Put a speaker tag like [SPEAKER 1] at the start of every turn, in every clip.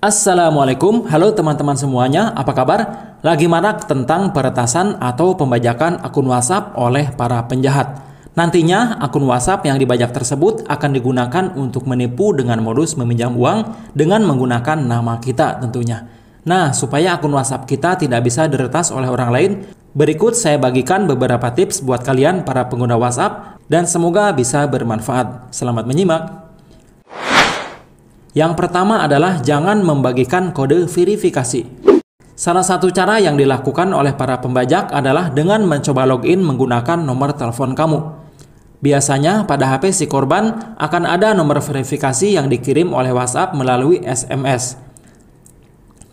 [SPEAKER 1] Assalamualaikum, halo teman-teman semuanya, apa kabar? Lagi marak tentang peretasan atau pembajakan akun WhatsApp oleh para penjahat. Nantinya, akun WhatsApp yang dibajak tersebut akan digunakan untuk menipu dengan modus meminjam uang dengan menggunakan nama kita tentunya. Nah, supaya akun WhatsApp kita tidak bisa diretas oleh orang lain, berikut saya bagikan beberapa tips buat kalian para pengguna WhatsApp dan semoga bisa bermanfaat. Selamat menyimak. Yang pertama adalah jangan membagikan kode verifikasi. Salah satu cara yang dilakukan oleh para pembajak adalah dengan mencoba login menggunakan nomor telepon kamu. Biasanya pada HP si korban akan ada nomor verifikasi yang dikirim oleh WhatsApp melalui SMS.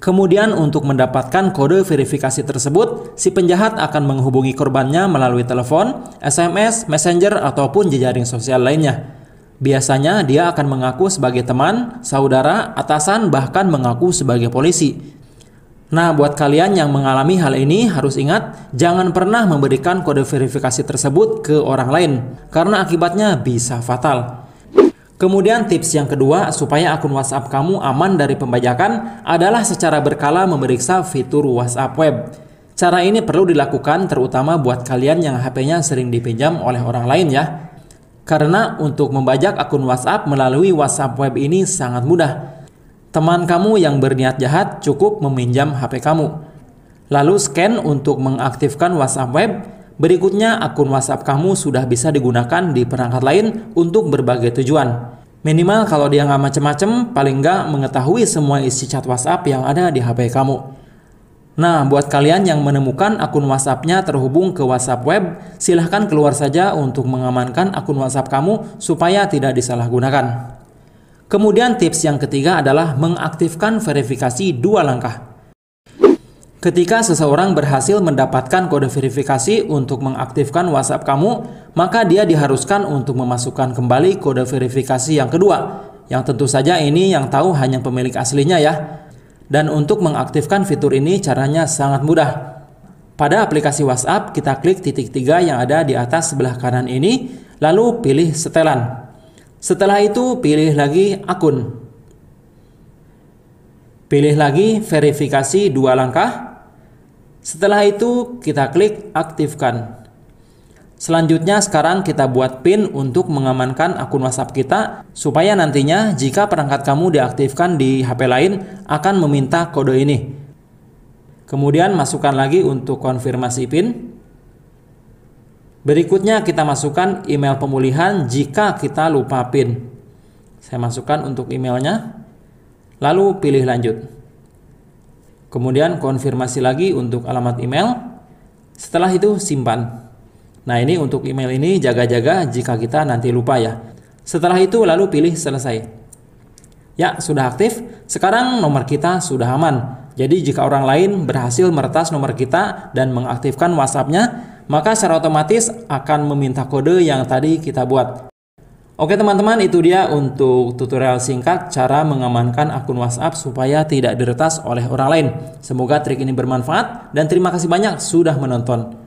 [SPEAKER 1] Kemudian untuk mendapatkan kode verifikasi tersebut, si penjahat akan menghubungi korbannya melalui telepon, SMS, messenger, ataupun jejaring sosial lainnya. Biasanya dia akan mengaku sebagai teman, saudara, atasan, bahkan mengaku sebagai polisi. Nah, buat kalian yang mengalami hal ini harus ingat, jangan pernah memberikan kode verifikasi tersebut ke orang lain, karena akibatnya bisa fatal. Kemudian tips yang kedua supaya akun WhatsApp kamu aman dari pembajakan adalah secara berkala memeriksa fitur WhatsApp web. Cara ini perlu dilakukan terutama buat kalian yang HP-nya sering dipinjam oleh orang lain ya. Karena untuk membajak akun WhatsApp melalui WhatsApp web ini sangat mudah. Teman kamu yang berniat jahat cukup meminjam HP kamu. Lalu scan untuk mengaktifkan WhatsApp web. Berikutnya akun WhatsApp kamu sudah bisa digunakan di perangkat lain untuk berbagai tujuan. Minimal kalau dia nggak macem-macem, paling nggak mengetahui semua isi chat WhatsApp yang ada di HP kamu. Nah, buat kalian yang menemukan akun WhatsApp-nya terhubung ke WhatsApp web, silahkan keluar saja untuk mengamankan akun WhatsApp kamu supaya tidak disalahgunakan. Kemudian tips yang ketiga adalah mengaktifkan verifikasi dua langkah. Ketika seseorang berhasil mendapatkan kode verifikasi untuk mengaktifkan WhatsApp kamu, maka dia diharuskan untuk memasukkan kembali kode verifikasi yang kedua. Yang tentu saja ini yang tahu hanya pemilik aslinya ya. Dan untuk mengaktifkan fitur ini caranya sangat mudah. Pada aplikasi WhatsApp, kita klik titik tiga yang ada di atas sebelah kanan ini, lalu pilih setelan. Setelah itu, pilih lagi akun. Pilih lagi verifikasi dua langkah. Setelah itu, kita klik aktifkan. Selanjutnya sekarang kita buat pin untuk mengamankan akun WhatsApp kita supaya nantinya jika perangkat kamu diaktifkan di HP lain akan meminta kode ini. Kemudian masukkan lagi untuk konfirmasi pin. Berikutnya kita masukkan email pemulihan jika kita lupa pin. Saya masukkan untuk emailnya. Lalu pilih lanjut. Kemudian konfirmasi lagi untuk alamat email. Setelah itu simpan. Nah ini untuk email ini jaga-jaga jika kita nanti lupa ya. Setelah itu lalu pilih selesai. Ya, sudah aktif. Sekarang nomor kita sudah aman. Jadi jika orang lain berhasil meretas nomor kita dan mengaktifkan WhatsApp-nya, maka secara otomatis akan meminta kode yang tadi kita buat. Oke teman-teman, itu dia untuk tutorial singkat cara mengamankan akun WhatsApp supaya tidak diretas oleh orang lain. Semoga trik ini bermanfaat dan terima kasih banyak sudah menonton.